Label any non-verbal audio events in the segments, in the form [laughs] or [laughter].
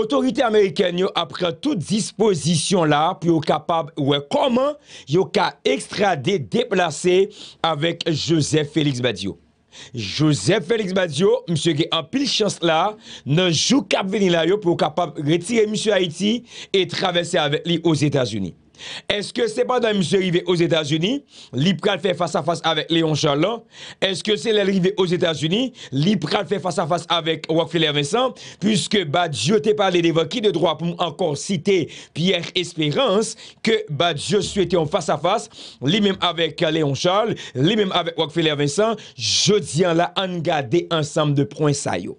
Otorite Amerikan yo apre tout disposisyon la pou yo kapab wekoman yo ka ekstrade deplase avèk Joseph Félix Badiou. Joseph Félix Badiou, msye ge apil chans la, nan jou kap veni la yo pou yo kapab gretire msye Haiti et travesse avèk li os Etats-Unis. Est-ce que c'est pendant monsieur arrivé aux États-Unis, l'Ipral fait face à face avec Léon Charles? Est-ce que c'est l'arrivée aux États-Unis, l'Ipral fait face à face avec Rockefeller Vincent? Puisque, Badjo t'ai parlé devant qui de droit pour encore citer Pierre Espérance, que bah, Dieu souhaitait en face à face, lui-même avec Léon Charles, lui-même avec Rockefeller Vincent, je dis en la, en garder ensemble de points saillants.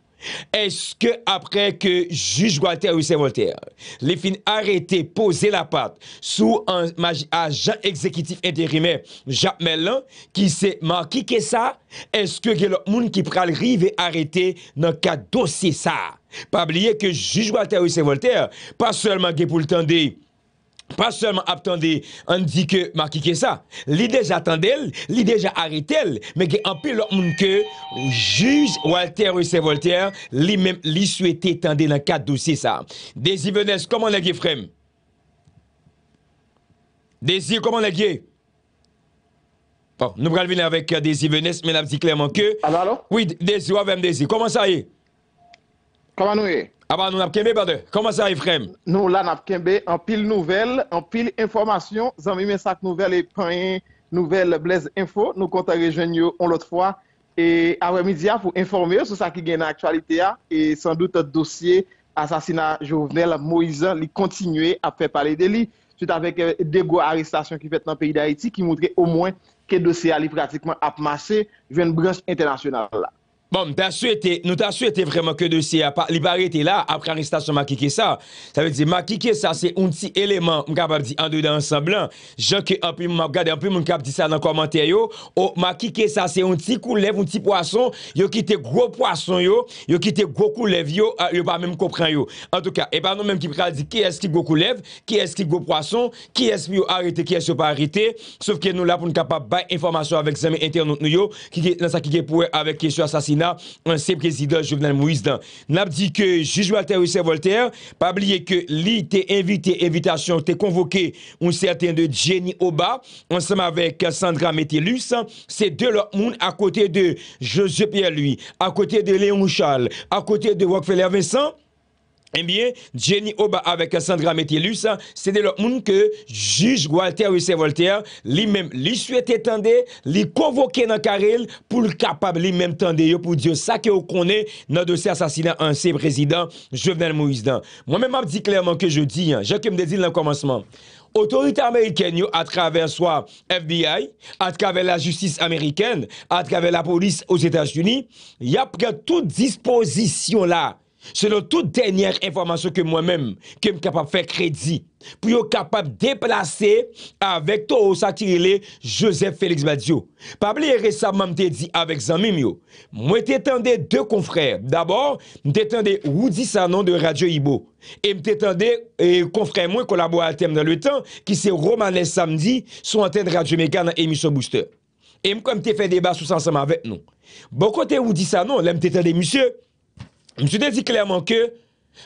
Eske apre ke Juge Walter ou Saint-Voltaire le fin arrete pose la pat sou an ajan ekzekitif et derime Jacques Melan ki se maki ke sa, eske ge lout moun ki pralrive arrete nan ka dosi sa. Pa bliye ke Juge Walter ou Saint-Voltaire pa selman ge pou l'tan di. Pas seman ap tande, an di ke makike sa. Li deja tande el, li deja arete el, men ge anpe lak moun ke juj Walter ou Sey Voltaire, li mèm li souete tande nan kat dousi sa. Desi Venès, koman agye frem? Desi, koman agye? Bon, nou pral vine avèk euh, Desi Venès, men ap di klayman ke. Alo? Oui, Desi, wavèm Desi, koman sa ye? Koman nou ye? Aba ah nou nap kembe bade, koman sa refrem? Nou la nap kembe, an pil nouvel, an pil informasyon, zan mi men sak nouvel e panye nouvel blèz info, nou konta rejenyo on lot fwa, e avre midya pou informe sou sa ki gen an aktualite a, e san dout dosye asasina Jovenel Moïse li kontinue ap fe pale deli, tout avèk euh, degwa aristasyon ki fet nan peyi da Haiti ki moutre ou mwen ke dosye a li pratikman ap masse ven bransch internasyonale la. Bon, souhaité, nous t'as souhaité vraiment que dossier il pas arrêté là après arrestation qui kiké, Ça Ça veut dire que ça, c'est un petit élément capable dire en dedans ensemble. Hein. Jean que en plus m'a regardé en peu, mon cap dit ça dans commentaire yo, oh Maki ça, c'est un petit coulève, un petit poisson, yo qui était gros poisson yo, yo qui était gros coulève yo, ah, yo pas même comprend yo. En tout cas, et pas ben, nous même qui pral dire qui est-ce qui gros coulève, qui est-ce qui gros poisson, qui est-ce qui arrêté, qui est-ce qui pas arrêté, sauf que nous là pour nous capable information avec amis internautes nous yo qui dans ça qui pour avec question assassinat ancien président Jovenel Moïse. N'a dit que juge Walter Voltaire, pas oublier que lui invité, invitation, était convoqué, un certain de Jenny Oba, ensemble avec Sandra Metellus, c'est de leur monde à côté de Joseph Pierre-Louis, à côté de Léon Mouchal, à côté de Rockefeller Vincent, Emyen, Jenny Oba avek Sandra Metelius, se de lo moun ke juj Walter Wisset-Volter, li mèm li souete tende, li konvoke nan karel, pou l kapab li mèm tende yo pou diyo sa ke yo konen nan dosi asasina an se prezident Jovenel Moïse dan. Mwen mèm ap di klèrman ke jo di, jè ke m de di nan komanseman. Otorite Ameriken yo atraven swa FBI, atraven la justis Ameriken, atraven la polis os Etats-Unis, ya pre tout disposisyon la Se nou tout denyèr informasyon ke mwen mèm, ke m kapap fè kredi, pou yo kapap deplase avèk tou ou sa ki rile Joseph Félix Badiou. Pabli, resabman m te di avèk zan mèm yo, mwen te tende dè konfrè. D'abor, m te tende wou di sa nan de radio Ibo. E m te tende konfrè mwen kolabwa atèm nan lè tan ki se romanè samdi sou antenne radio Mekan nan emisyon booster. E m konm te fè debat sou sanseman avèk nou. Boko te wou di sa nan, lè m te tende msè, Mse te di klerman ke,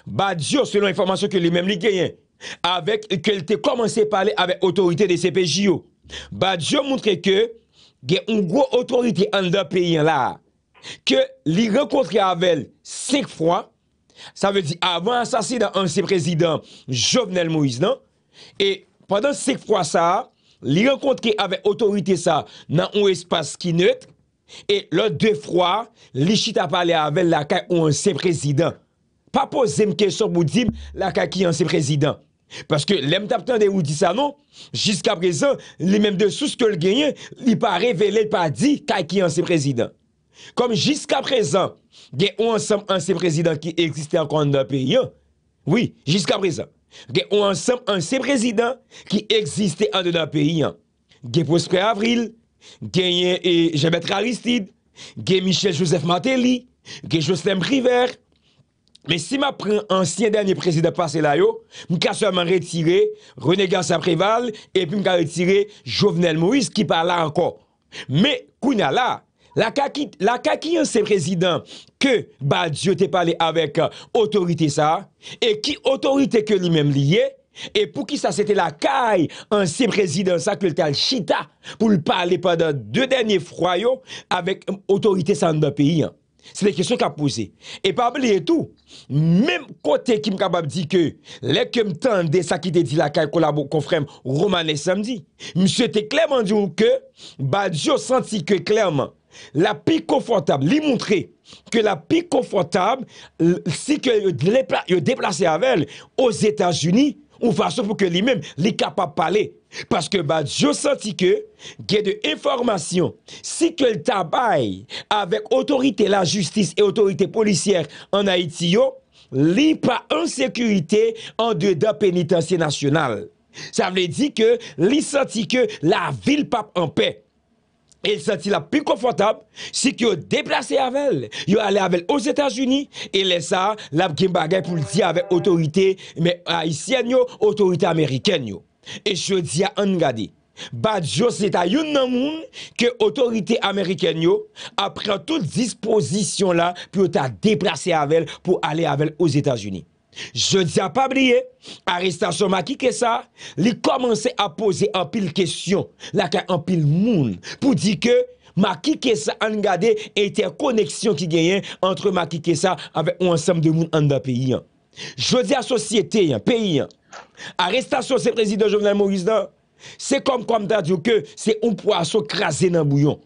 ba Djo, selon informasyon ke li mem li genyen, avek ke li te komanse pale avek otorite de CPJ yo. Ba Djo mountre ke, gen yon gwo otorite an da peyen la, ke li rekontre avek sik fwa, sa ve di avan sase dan ansi prezident Jovenel Moïse nan, e padan sik fwa sa, li rekontre avek otorite sa nan yon espase ki nutre, E lò de fwa, li chita pale avèl la kak yon se prezidant. Pa po zem kesò boudim la kak yon se prezidant. Paske lem tapten de ou di sa nou, jiska prezant, li menm de sou skol genyen, li pa revele, li pa di kak yon se prezidant. Kom jiska prezant, gen yon se prezidant ki eksiste an kon an de nan peyi an. Oui, jiska prezant. Gen yon se prezidant ki eksiste an de nan peyi an. Gen pou spren avril, genye e Jebet Raristid, genye Michel-Joseph Mateli, genye Jostem River. Men si ma prensi an sien denye prezident pase la yo, mka sa man retire René Gansapreval epi mka retire Jovenel Moïse ki pa la anko. Men kouna la, la kakiyon se prezident ke badjote pale avek otorite euh, sa e ki otorite ke li men liye, Et pour qui ça, c'était la caille, ancien président, ça, que le chita, pour lui parler pendant deux derniers froyaux avec euh, autorité sans le pays. Hein. C'est des questions a posé. Et pas oublier tout, même côté qui m'a dit que, les que m'tende, ça qui te dit la caille samedi, monsieur te clairement dit que, Badjo senti que clairement, la plus confortable, lui montrer que la pique confortable, si que le déplacé avec elle aux États-Unis, ou façon pour que lui-même, lui capable de parler. Parce que bah, Dieu sentit que, il de l'information. si que le avec autorité la justice et autorité policière en Haïti, yo, li pas en sécurité en dedans pénitencier national. Ça veut dire que, li sentit que la ville pas en paix. Et il sentit la plus confortable si qu'il déplacé avec elle. Il allé avec aux États-Unis et laissé ça, la bagay pour dire avec autorité mais haïtienne, autorité américaine. Et je dis à un Badjo, c'est à une moun que autorité américaine a pris toute disposition là pour déplacer avec elle pour aller avec aux États-Unis. Je di apabliye, arrestasyon Maki Kesa li komanse apose apil kesyon la ka apil moun pou di ke Maki Kesa an gade ete koneksyon ki genyen antre Maki Kesa avè ou ansam de moun an da peyi an. Je di asosyete an, peyi an, arrestasyon se prezident Jovenel Moïse dan, se kom komta di yo ke se ou pwa so krasen nan bouyon.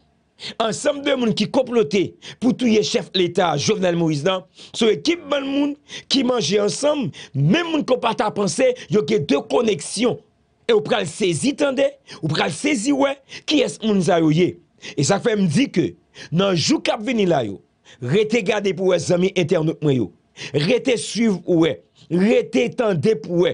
ensemble de monde qui complotait pour tuer chef l'État Jovenel Moïse là, sont équipe de monde qui mangeait ensemble, même monde qui pas ta penser, y a deux connexions. Et on pral saisir tendez, on pral saisir ouais, qui est moun sa Et ça fait me dire que dans jour cap venir là yo, rete garder pour les amis internautes yo. Rete suivre ouais rete tan depwe,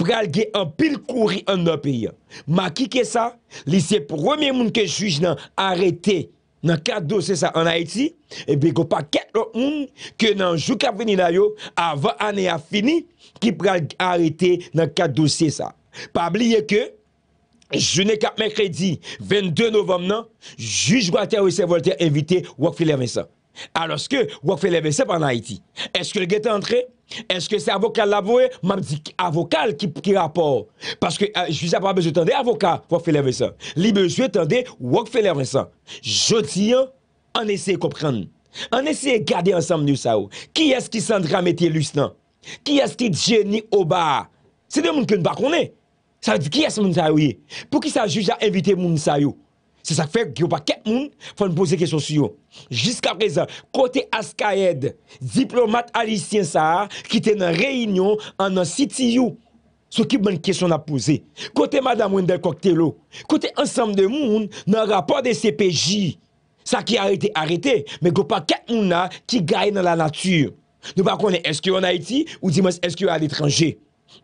pral ge an pil kouri an nan piye. Ma ki ke sa, li se premier moun ke juj nan arete nan kat dosye sa an Haiti, e bi go pa ket loun moun ke nan jou kap vini layo, avan ane a fini ki pral arete nan kat dosye sa. Pa bliye ke, june kap Mekredi 22 Novom nan, juj Walter Wisse Walter invite wak filer vinsa. aloske wak fe leve sep an Haiti eske le gete antre? eske se avokal lavoe? mam di avokal ki rapor euh, paske juja pa bejwe tende avokal wak fe leve sep li bejwe tende wak fe leve sep joti an, an esye kopren an esye gade ansam ni ou sa ou ki eski Sandra Metier-Lustan ki eski Jenny Oba se de moun ken bakone sa di ki es moun sa ou ye pou ki sa juja evite moun sa ou Se sa fèk yo pa ket moun fòn pose kèson sou yo. Jiska prezant, kote Askayed, diplomat Alistien Saar, ki te nan reynyon an nan sitiyou, sou kip moun kèson na pose. Kote Madame Wendel Coctello, kote ansam de moun nan rapor de CPJ. Sa ki a rete, a rete, men yo pa ket moun na ki gaye nan la natyur. Nou pa konen eskyo an Haiti ou di mons eskyo an l'étranger.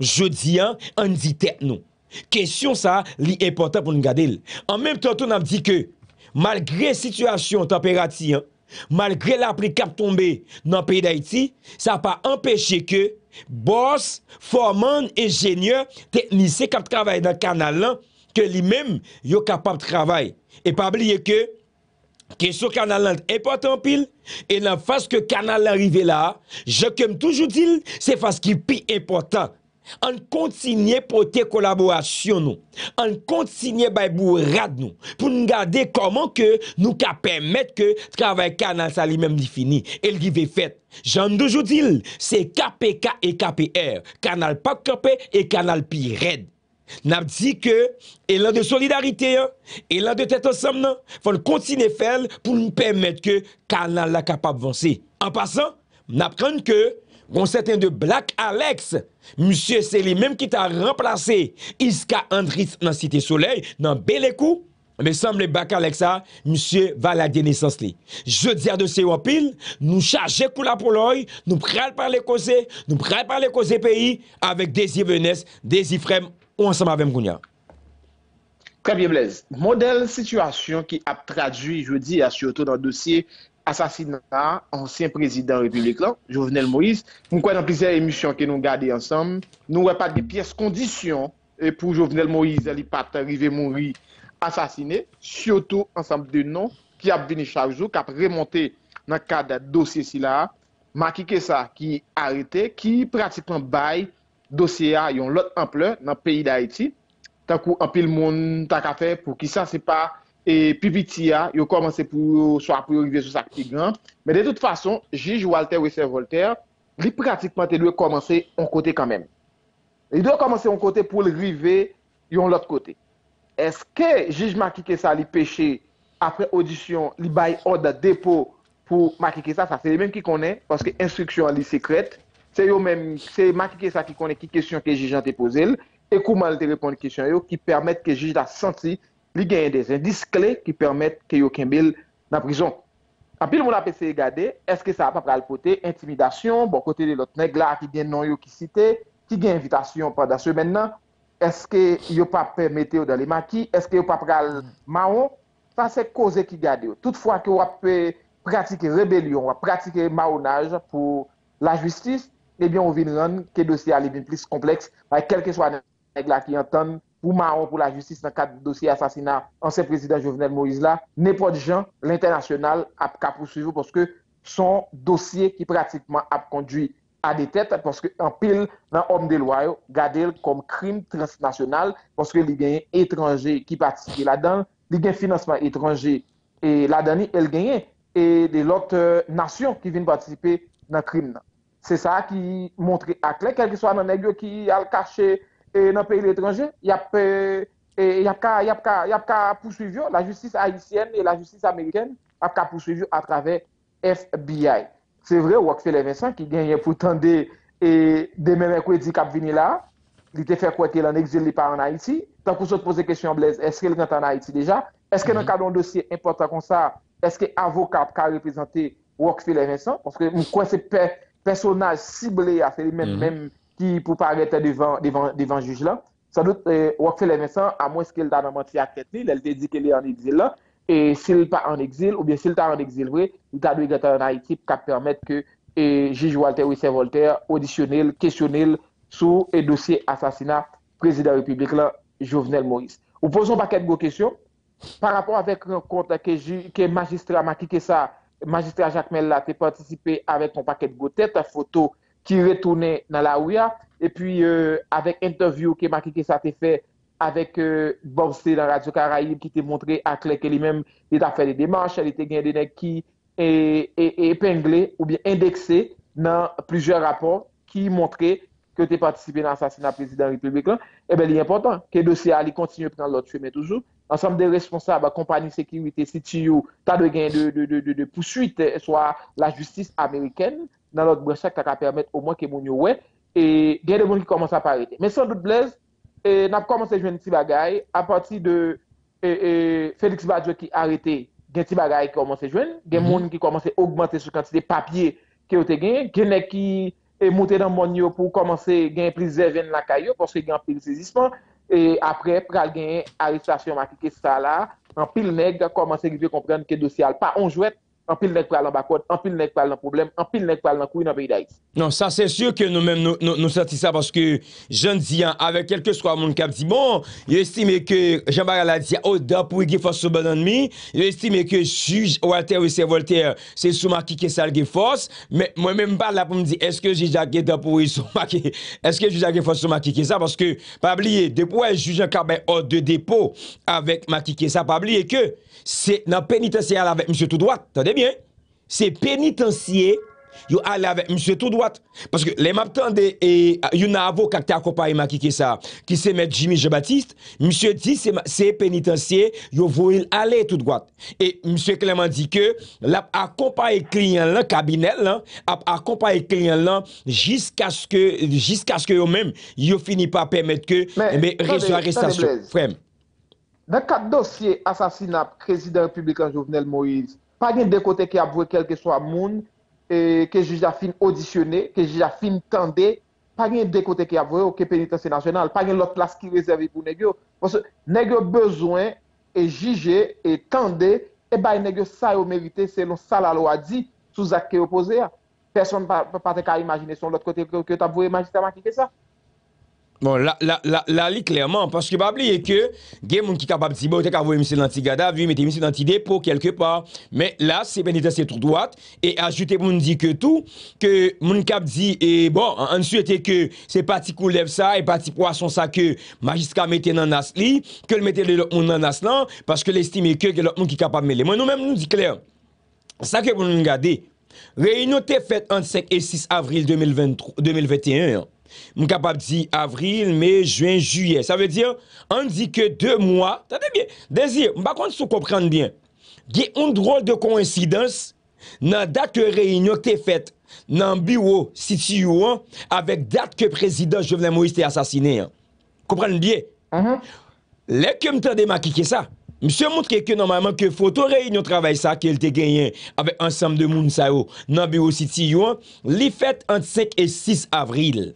Je di an, an di tèk nou. Question ça, est important pour nous garder. En même temps, on a dit que malgré situation température, malgré la pluie qui tombé dans le pays d'Haïti, ça n'a pas empêché que boss, formant ingénieur, technicien qui travaille dans le canal, que lui-même, capable de travailler. Et pas oublier que question canal est important pile et la face que canal arrivé là, je comme toujours dit, c'est face qui est plus important. An kontinye pote kolaborasyon nou An kontinye baybou rad nou Pou n'gade koman ke nou ka pemet ke Travay kanal sa li mem li fini El give fet Jan dojou dil Se KPK e KPR Kanal pa KP e kanal pi red Nap di ke Elan de solidarite yo Elan de tet osam nan Fon kontinye fel Pou n'pemet ke kanal la kapap vansi An pasan Nap kante ke Gon sèten de Black Alex, msye Selye, mèm ki ta remplase Iska Andris nan Siti Soleil, nan Belekou, mè sèm le Bak Alexa, msye Valak Denesansli. Je dèr de se wapil, nou chagek pou la poloy, nou prèl par lè koze, nou prèl par lè koze peyi, avèk Dezi Venès, Dezi Frem, ou ansèm avèm Gounia. Krabie Blaise, model situasyon ki ap tradwi, je dèy asyoto nan dosye, Asasina ansyen prezident republikan, Jovenel Moïse. Mwen kwa nan pizè emisyon ke nou gade ansam, nou wè pat di piyes kondisyon pou Jovenel Moïse li pat rive moun ri asasine. Siyoto ansam de nou ki ap vini chajou, ki ap remonte nan kada dosye si la. Maki ke sa ki arete, ki pratikman bay dosye a yon lot amplen nan peyi da eti. Takou apil moun tak a fe pou ki sa se pa... e pipiti ya, yo komanse pou swa pou yo yon vye sou sakpig nan. Men de tout fason, jige Walter Wessler-Walter li pratikman te lue komanse yon kote kanmen. Li do komanse yon kote pou li rive yon lot kote. Eske jige Makike sa li peche apre audisyon, li baye odda depo pou Makike sa, sa se yon menm ki konen paske instruksyon li sekret. Se yo menm, se Makike sa ki konen ki kesyon ke jige nan te pose l, e kouman te repon de kesyon yo, ki permette ke jige nan senti li genye de zendis kle ki permette ki yo kembil nan prizon. Anpil moun apese gade, eske sa apapral pote intimidasyon, bon kote de lot negla ki gen non yo ki site, ki gen invitasyon padasyon men nan, eske yo apapre mette yo dalima ki, eske yo apapral maon, sa se koze ki gade yo. Toutfwa ki yo appe pratike rebelyon, pratike maonaj pou la justis, eh nebyon ouvin ren ki dosye alibin plis kompleks, bay kelke swa negla ki yon ton pour Maron, pour la justice dans le cadre du dossier assassinat ancien président Jovenel Moïse là, de gens, l'international a poursuivre parce que son dossier qui pratiquement a conduit à des têtes parce que pile dans homme de loi gardé comme crime transnational parce que a un étrangers qui participent là-dedans, il a des financement étranger et là-dedans elle gagnait et des autres euh, nation qui viennent participer dans le crime. C'est ça qui montre à clair, quel que soit un qui a le caché et dans le pays étranger, il y a il e, e, y a il y a y a poursuivre la justice haïtienne et la justice américaine a qu'à poursuivre à travers FBI. C'est vrai Rockefeller Vincent qui gagne pour tendre et mêmes mercredi cap venir là, il était fait quoi qu'il en exil pas en Haïti. Tant qu'on se la question Blaise, est-ce qu'il est en Haïti déjà Est-ce que dans mhm. cadre d'un dossier important comme ça, est-ce que avocat a représenté Rockefeller Vincent parce que moi c'est personnage ciblé à faire mêmes... même mhm. Qui pour paraître devant devant devant juge là, sans doute eh, fait Vincent, a à moins qu'il ta nan manti ak tet elle te exil là, et sil pas en exil, ou bien sil ta en exil vrai il ta dû gata en Haïti ka que que eh, Walter Wissey Voltaire audisyonel, kesyonel, sous le dossier assassinat président république la, Jovenel Moïse. Ou posons paket gwo questions par rapport avec rencontre que que magistrat Maki Kessa, magistrat Jacques Mel là participé avec ton ton de gwo ta photo... ki retoune nan la ouya. Et puis, euh, avec interview ke maki ke sa te fe avèk borsè nan Radio Karayim ki te montre ak lè ke li mèm li ta fè de démarche, li te gen denè ki epengle ou biye indekse nan plujè rapor ki montre ke te participe nan sasina prezident republikan. E bè li important, ke dosè a li kontinu penan lòt fèmè toujou. Ansem de responsab a kompanyi sekirite si ti yo ta de gen de pousuite e swa la justis amerikèn nan lòk brechèk ta ka permèt ou mwen ke moun yo wè, gen de moun ki komanse ap a rete. Men son dout blèz, nap komanse jwen ti bagay, a pati de Félix Badiou ki a rete, gen ti bagay ki komanse jwen, gen moun ki komanse augmente sou kantite papye ki ote gen, gen ne ki moutè dan moun yo pou komanse gen plizè ven la kayo porsi gen pili sezisman, apre pral gen aristasyon maki ki sa la, an pil neg, gen komanse ki vye komprèn ki dosyal pa onjouèt, An pil nek pal nan bakwad, an pil nek pal nan problem An pil nek pal nan kouy nan pe yi da yi Non, sa se sur ke nou men nou sati sa Paske jan diyan avek kelke Swa moun kap di, bon, yo estime ke Jan baga la diyan, o, da pou yi ge fos Sou banan mi, yo estime ke Suj Walter ou se Walter Se sou maki kesal ge fos, men Mwen men mba la pou mdi, eske jizak ge da pou Sou maki, eske jizak ge fos sou maki Kesal, paske, pa bliye, depo wè Jujan kabe od de depo Avek maki kesal, pa bliye ke Se nan penitenciyal avek msou tout wak, tade se penitenciye yo ale ave, msye tout doat paske le map tende yo na avok ak te akopaye maki ki sa ki se met Jimmy Jebattiste msye di se penitenciye yo vou il ale tout doat msye Kleman di ke akopaye klien lan kabinel akopaye klien lan jisk aske yo men yo fini pa pemet ke eh reso a restasyon nan kat dosye asasinap kreside republikan Jovenel Moïse Pa gen de kote ki ap vwe kelke swa moun, e, ke jijafin audisyone, ke jijafin tende, pa gen de kote ki ap vwe ou ke penitensi nasyonal, pa gen lot las ki rezervi pou negyo. Wonsen, negyo bezwen, e jije, e tende, e bay negyo sa yo merite se non sa la lo a di sou zak ki yo pose a. Person pa paten ka imajine son, lot kote ki yo tab vwe imajine sa ma ki ke sa. Bon, la li klerman, paske bab li e ke, gen moun ki kapab di bo, teka avoye msèl anti-gada, vi mète msèl anti-depo, kelke par. Men la, se benite se tou doat, e ajoute moun di ke tou, ke moun kap di, e bon, an sou ete ke, se pati kou lev sa, e pati po a son sa ke, majiska mète nan as li, ke mète lè lò moun nan as lan, paske lè stime ke, gen lò moun ki kapab mele. Moun nou mèm moun di kler, sa ke moun moun gade, vey nou te fèt an 5 e et 6 avril 2021, an, m m'm kapap di avril, me, juen, juye. Sa ve di an, an di ke de mwa, ta de bie, de zi, m bakwant sou kopran bie, di un drol de kounsidans, nan dat ke reynyo ke te fet, nan biwo, siti yon, avek dat ke prezident Jovenel Moïse te asasine. Kopran bie? An, an. Mm-hmm. Lè ke m ta de makike sa, m se moutre ke normalman ke foto reynyo travay sa, ke l te genyen, avek ansam de moun sa yo, nan biwo, siti yon, li fet ant 5 e 6 avril.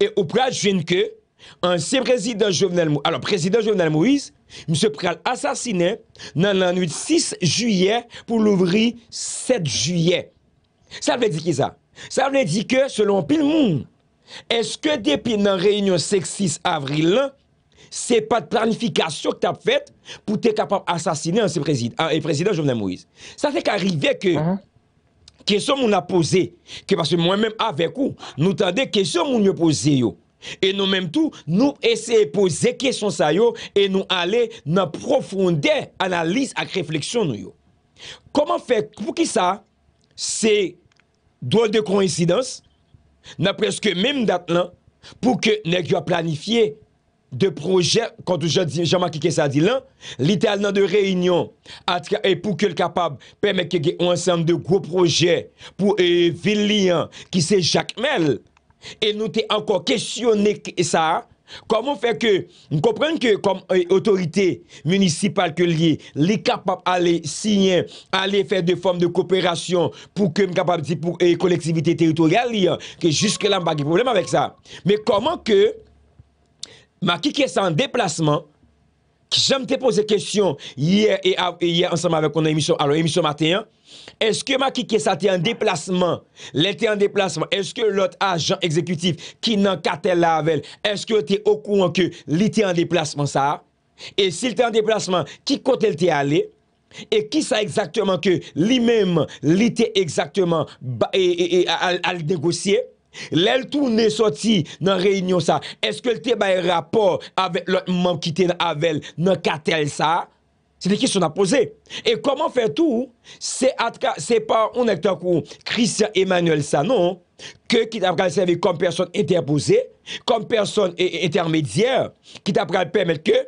Et au pral jeune que ancien président Jovenel Moïse, alors président Jovenel Moïse, monsieur pral assassiné dans la nuit 6 juillet pour l'ouvrir 7 juillet. Ça veut dire qui ça? Ça veut dire que selon pile est-ce que depuis la réunion 6 avril ce c'est pas de planification que tu as faite pour être capable d'assassiner un président, ah, président Jovenel Moïse. Ça fait qu'arrivait que mm-hmm. kesyon moun apose, ke basi moun mèm avek ou, nou tande kesyon moun yo pose yo, e nou mèm tou, nou ese pose kesyon sa yo, e nou ale nan profonde analise ak refleksyon nou yo. Koman fe pou ki sa, se do de koinsidans, nan preske mèm dat lan, pou ke nek yo a planifiye, de proje, kontou jan ma ki ke sa di lan, li tel nan de reynyon, ati pou ke l kapab, peme ke ge ou ansan de gro proje, pou e euh, vil li an, ki se jakmel, e nou te ankon kesyonne sa, koman fe ke, euh, m kopren ke, kom e otorite municipal ke li, li kapab ale siyen, ale fe de form de kooperasyon, pou ke m kapab di pou e euh, koleksivite teritoryal li an, ke juske lan bagi problem avek sa, me koman ke, Ma kike sa an deplasman, jom te pose kesyon yè anseman avè kon an emisyon, alò emisyon matè an, eske ma kike sa te an deplasman, lè te an deplasman, eske lòt ajan ekzekutif ki nan kater la avèl, eske te okou an ke li te an deplasman sa, e sil te an deplasman, ki kote lè te ale, e ki sa ekzaktèman ke li mèm li te ekzaktèman al negosye, Lèl tou nè soti nan reynyon sa, eske lte baye rapor avèl nan katel sa? Se dekis yon apose. E koman fè tou? Se atka, se pa ou nèkta kou Christian Emmanuel Sanon, ke ki tap gale serve kom person interpose, kom person e, e, intermedier, ki tap gale pèmèl ke...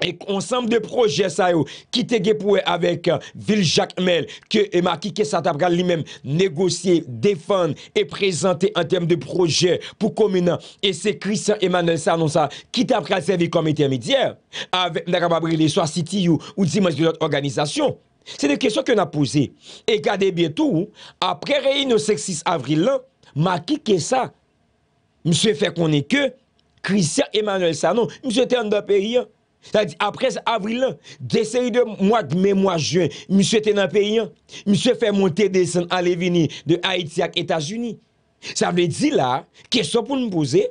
E konsanm de proje sa yo, ki tege pou e avek vil jakmel, ke e makike sa ta pral li mem negosye, defande, e prezante an tem de proje pou komina, e se Christian Emmanuel sa anonsa, ki ta pral seve komite medyer, avek mna kapabrile so a siti yo, ou di manj de lot organizasyon. Se de kesyon ke na pose, e gade bietou, apre rey nou seksis avril lan, makike sa, mse fe konen ke Christian Emmanuel sa anonsa, mse ten da peri an, C'est-à-dire, après avril, des séries de mois de mai, mois juin, monsieur était dans le pays, hein. monsieur fait monter descendre à venir de Haïti à États-Unis. Ça veut dire là, question pour nous poser,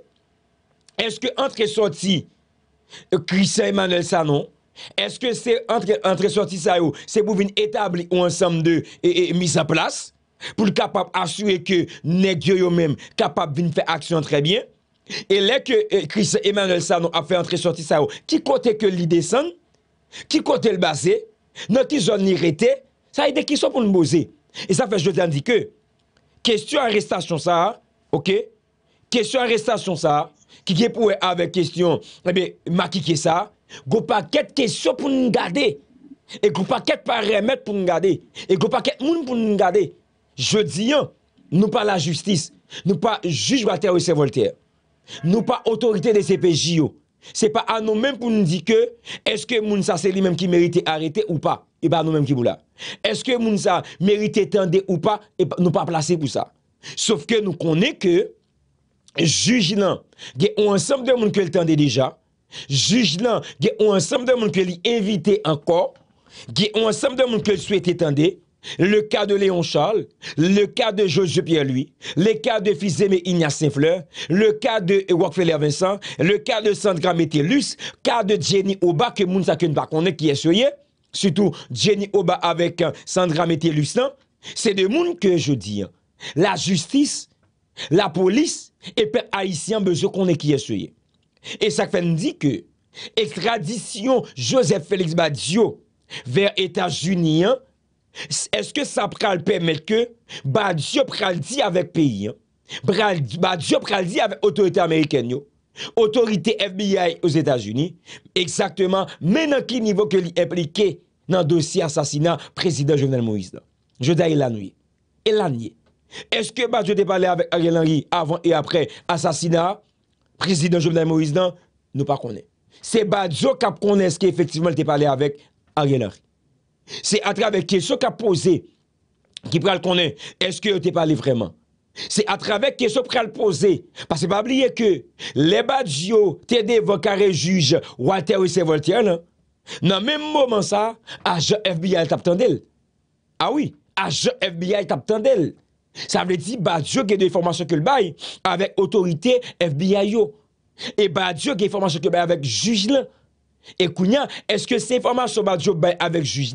est-ce que entre sorti euh, Christian Emmanuel Sanon, est-ce que c'est entre, entre ça, c'est pour venir établir un ensemble de et, et, en place, pour capable assurer que les gens eux-mêmes capables de faire action très bien? Et là que eh, Christ Emmanuel Sano a fait entrer sortir ça, qui côté que l'idée descend, qui côté le basé, dans qui zone ça a été qui sont pour nous poser. Et ça fait je te dis que question arrestation ça, OK Question arrestation ça qui est pour eh, avec question eh bien maquiller ça, go paquet question pour nous garder. Et go paquet pas remettre pour nous garder. Et go paquet monde pour nous garder. Je dis hein, nous pas la justice, nous pas juge Walter et Voltaire. Nou pa otorite de sepe Jio. Se pa anon men pou nou di ke, eske moun sa se li men ki merite arete ou pa, e ba anon men ki mou la. Eske moun sa merite tende ou pa, e ba nou pa plase pou sa. Sof ke nou konen ke, juj nan, ge ou ansam de moun ke l tende deja, juj nan, ge ou ansam de moun ke li evite anko, ge ou ansam de moun ke l souete tende, le cas de Léon Charles, le cas de Joseph Pierre-Louis, le cas de fils Ignace Saint-Fleur, le cas de Rockefeller Vincent, le cas de Sandra Métellus, le cas de Jenny Oba, que Mounsa ne pas qui est surtout Jenny Oba avec euh, Sandra Métellus, hein. c'est des monde que je dis. Hein. La justice, la police, et peuple haïtien besoin qu'on est qui est Et ça fait nous dit que extradition Joseph Félix Badio vers États-Unis, hein, est-ce que ça peut permettre que Badjo parle dit avec pays hein? Badjo dit avec autorité américaine autorité FBI aux États-Unis exactement dans quel niveau que est impliqué dans dossier assassinat président Jovenel Moïse je la nuit et la est-ce que Badjo a parlé avec Ariel Henry avant et après assassinat président Jovenel Moïse ne nous pas c'est Badjo qui connaît ce qui effectivement t'a parlé avec Ariel Henry c'est à travers question qu'a posé qui pral connaît est-ce que t'es parlé vraiment c'est à travers question pral posé, parce que pas oublier que les Badio t'es devant carré juge Walter et Voltaire dans le même moment ça agent FBI t'attendait ah oui agent FBI t'attendait ça veut dire badjo qui a des informations que le bail avec autorité FBI et badjo qui a des informations que bail avec juge là et Kounia, est-ce que ces informations sont bah, avec le juge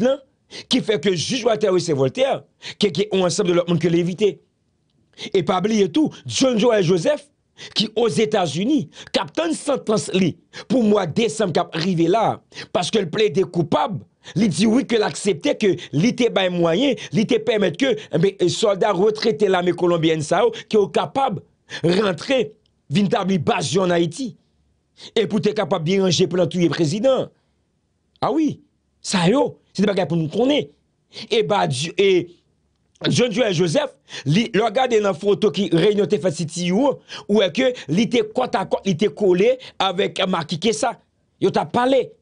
qui fait que le juge va c'est Voltaire, qui ont ensemble de l'autre monde que l'éviter? Et pas oublier tout, John et Joseph, qui aux États-Unis, captain sentence li, pour moi décembre qui arrivé là, parce que le des coupable, il dit oui que l'accepter que l'ité bay moyen, l'ité permettre que les euh, soldats retraités l'armée colombienne sao, qui sont capable rentrer, vintabli base en Haïti. Et pour être capable de bien ranger pour tuer président. Ah oui, ça est. c'est des bagages pour nous connaître. Et bah, et John Joel Joseph, il regarde dans la photo qui réunit été fait City ou est que il était côte à côte, il était collé avec Marquis Kessa. a t'a parlé.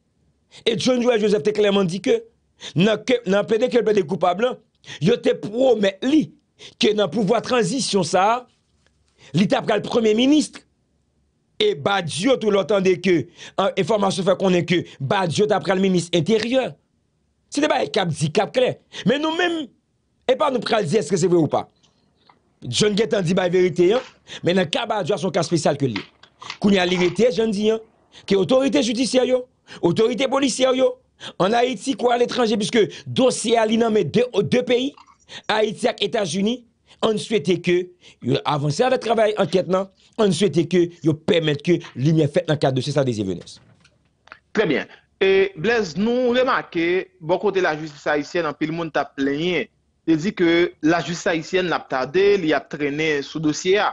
Et John Joel Joseph a clairement dit que, dans le PD que le coupable, a t'a promet que dans le pouvoir transition ça, il t'a le premier ministre. Et Badjo, tout l'entendait que, information fait qu'on est que, Badjo d'après le ministre intérieur. c'est pas un cap dit cap clair. Mais nous-mêmes, et pas nous pral dire est-ce que c'est vrai ou pas. John Gettan dit la bah, vérité, hein? mais dans le cas Badjo, son cas spécial que lui. Qu'on y a l'irrité, je dis, hein? que autorité judiciaire, autorité policière, en Haïti, quoi à l'étranger, puisque dossier à l'inan, mais deux, deux pays, Haïti et États-Unis, an souwete ke yo avanse avet travay anket nan, an souwete ke yo pèmèd ke liniè fèt nan kade sou sa dese venès. Prè bè, blèz, nou remakè, bon kote la justice haïsienne an pil moun ta plènyè, te di ke la justice haïsienne nap tade, li a trenè sou dosye a,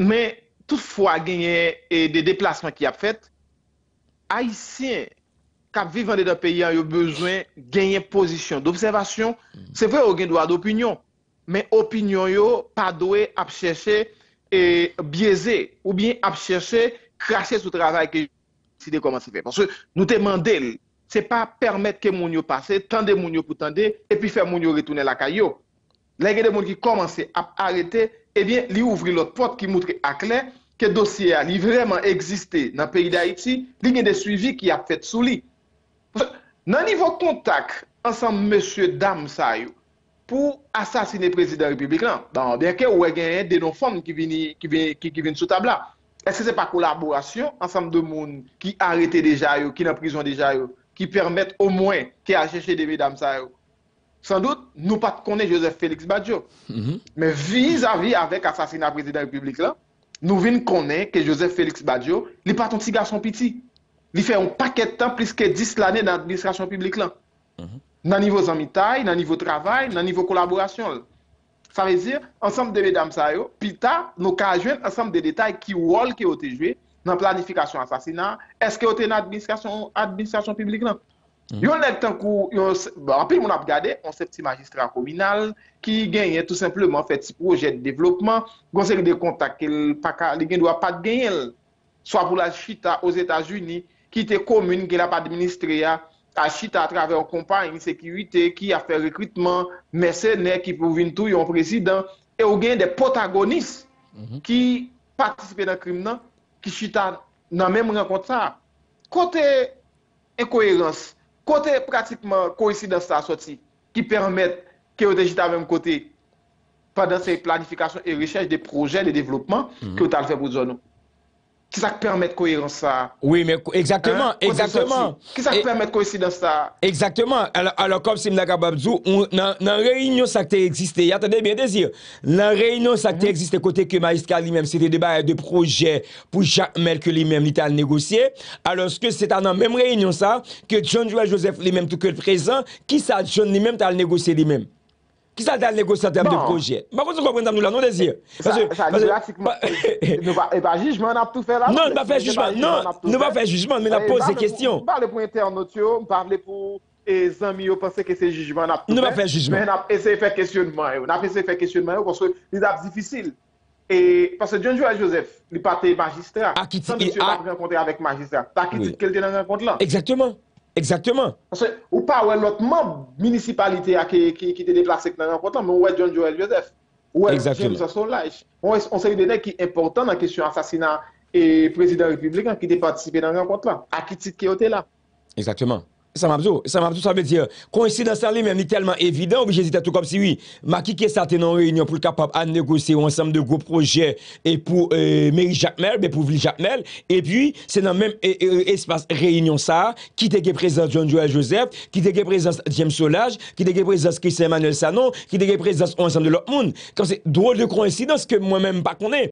mè tout fò a genye de deplasman ki a fèt, haïsienne kap vivande de peyi an yo bezwen genye pozisyon d'observasyon, se fè ou gen doa d'opinyon, men opinyon yo pa doye ap cheshe e, bieze ou bien ap cheshe krashe sou travay ke yon siten koman se fè. Ponso nou teman del, se pa permet ke moun yo pase, tende moun yo pou tende, epi fè moun yo ritounen la kayo. La yon de moun ki komanse ap arete, ebyen li ouvri lot pot ki moutre aklen ke dosye a li vreman eksiste nan peyi da iti, li nye de suivi ki ap fèt sou li. Nan nivou kontak ansan monsye dam sa yo, pou asasine prezident republik lan. Dan, denke ou e genye denon fon ki vini sou tab la. E se se pa kolaborasyon ansam de moun ki arete deja yo, ki nan prizon deja yo, ki permette o mwen ki ajeche devye damsa yo. San dout, nou pat konen Joseph Félix Badiou. Men mm-hmm. vis-a-vis avèk asasina prezident republik lan, nou vin konen ke Joseph Félix Badiou li paton ti gason piti. Li fè yon paket tan pliske dis l'anè nan administrasyon republik lan. An. Mm-hmm. nan nivou zamitay, nan nivou travay, nan nivou kolaborasyon l. Sa ve zir, ansanm de bedam sa yo, pi ta nou ka jwen ansanm de detay ki wol ki o te jwe, nan planifikasyon asasina, eske o te nan administrasyon publik nan. Mm. Yon lèk tan kou, bon, api moun ap gade, konsepti magistra kominal, ki genye tout simplement feti projèd devlopman, gonseri de kontak ke li gen do apat genye l, swa pou la chita os Etats-Unis, ki te komoun gen ap administre ya, a chita a travè an kompany, an sekirite, ki a fè rekritman, mèsenè, ki pou vin tou yon prezident, e ou gen de potagonist ki patisipe nan krim nan, ki chita nan mèm nan kont sa. Mhm. Kote e koezans, kote pratikman koezidans sa soti, ki pèrmèt ki ou te chita mèm kote padan se planifikasyon e rechèj de projèl de devlopman ki ou tal fè bou zonou. Qui ça permet de cohérence ça Oui, mais exactement, hein? exactement. Qui ça permet de coïncidence ça Exactement. Alors, comme si capable dans réunion ça qui existé, attendez bien désir. Dans réunion ça qui hein? existé côté que magistrat lui-même c'était débat de projet pour chaque Mel que lui-même il a négocié, alors que c'est dans la même réunion ça que John Joel Joseph lui-même tout que présent, qui ça John lui-même t'a négocié lui-même. Qui ça dans termes de projet Je bah, ne comprends pas nous là, non, désir. Parce que. Parce que. Bah, [laughs] et pas jugement, on a tout fait là. Non, on va faire jugement. Non, on va pas faire jugement, mais on a posé question. On parle pour internautes, on parle pour et les amis pensez que c'est jugement. Nous pas faire jugement. Mais on a essayé de faire questionnement. On a essayé de faire questionnement parce que c'est difficile. Et parce que John Joël Joseph, il n'est pas magistrat. A qui Il a rencontré avec magistrat. Tu as quitté quelqu'un dans rencontre là. Exactement. Exactement. ou pas, ouais, l'autre membre municipalité qui, qui, qui était déplacé dans l'important, mais est John Joel Joseph. Ouais, Exactement. James Assolage. On, on sait des nègres qui sont importants dans la question assassinat et président républicain hein, qui était participé dans la rencontre là. À qui titre qui était là? Exactement ça m'a oh, ça ça veut dire, coïncidence à lui-même, est tellement évident, j'hésite à tout comme si oui, ma qui est certain en réunion pour être capable de négocier ensemble de gros projets et pour euh, mairie Jacques ben, pour ville jacmel et puis, c'est dans le même euh, euh, espace réunion ça, qui était présent John Joel Joseph, qui était présent James Solage, qui était présent Christian Emmanuel Sanon, qui était présent ensemble de l'autre monde. Quand c'est drôle de coïncidence que moi-même pas connais,